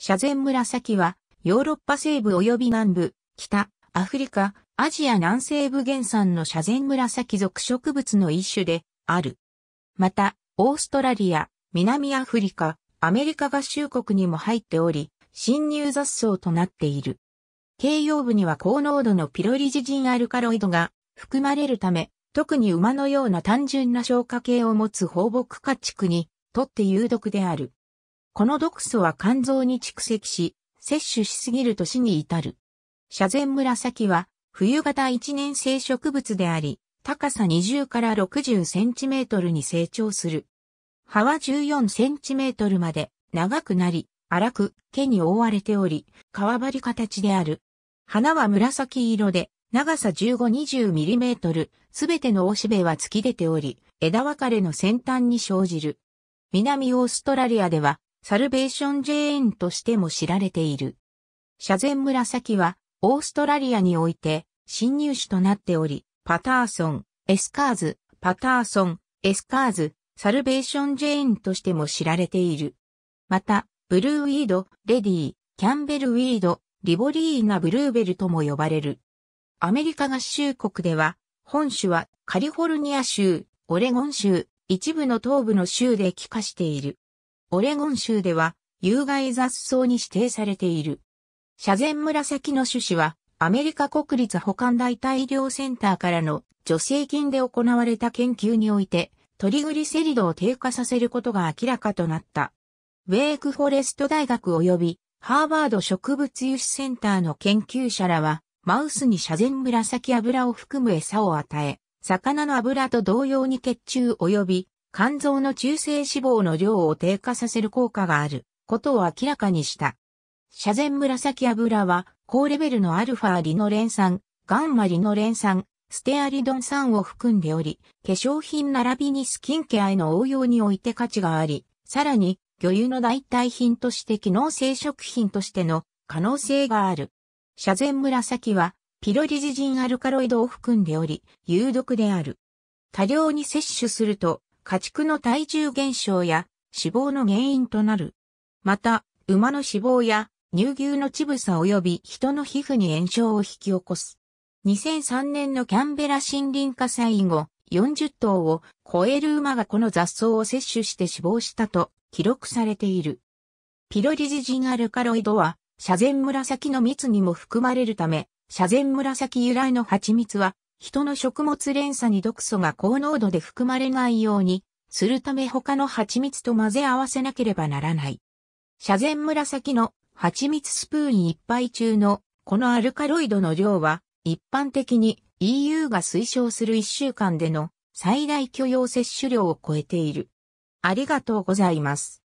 斜サ紫は、ヨーロッパ西部及び南部、北、アフリカ、アジア南西部原産の斜サ紫属植物の一種である。また、オーストラリア、南アフリカ、アメリカ合衆国にも入っており、侵入雑草となっている。形容部には高濃度のピロリジジンアルカロイドが含まれるため、特に馬のような単純な消化系を持つ放牧家畜にとって有毒である。この毒素は肝臓に蓄積し、摂取しすぎると死に至る。謝前紫は、冬型一年生植物であり、高さ20から60センチメートルに成長する。葉は14センチメートルまで長くなり、荒く毛に覆われており、皮張り形である。花は紫色で、長さ15-20ミリメートル、すべてのおしべは突き出ており、枝分かれの先端に生じる。南オーストラリアでは、サルベーション・ジェーンとしても知られている。シャゼン紫は、オーストラリアにおいて、新入種となっており、パターソン、エスカーズ、パターソン、エスカーズ、サルベーション・ジェーンとしても知られている。また、ブルーウィード、レディー、キャンベルウィード、リボリーナブルーベルとも呼ばれる。アメリカ合衆国では、本種はカリフォルニア州、オレゴン州、一部の東部の州で帰化している。オレゴン州では有害雑草に指定されている。謝前紫の種子はアメリカ国立保管大体医療センターからの助成金で行われた研究においてトリグリセリドを低下させることが明らかとなった。ウェイクフォレスト大学及びハーバード植物油脂センターの研究者らはマウスに謝前紫油を含む餌を与え、魚の油と同様に血中及び肝臓の中性脂肪の量を低下させる効果があることを明らかにした。謝前紫油は高レベルのアルファリノレン酸、ガンマリノレン酸、ステアリドン酸を含んでおり、化粧品並びにスキンケアへの応用において価値があり、さらに魚油の代替品として機能性食品としての可能性がある。謝前紫はピロリジジンアルカロイドを含んでおり、有毒である。多量に摂取すると家畜の体重減少や死亡の原因となる。また、馬の死亡や乳牛の乳房及び人の皮膚に炎症を引き起こす。2003年のキャンベラ森林火災後、40頭を超える馬がこの雑草を摂取して死亡したと記録されている。ピロリジジンアルカロイドは、シャゼン紫の蜜にも含まれるため、シャゼン紫由来の蜂蜜は人の食物連鎖に毒素が高濃度で含まれないようにするため他の蜂蜜と混ぜ合わせなければならない。社前紫の蜂蜜スプーン1杯中のこのアルカロイドの量は一般的に EU が推奨する1週間での最大許容摂取量を超えている。ありがとうございます。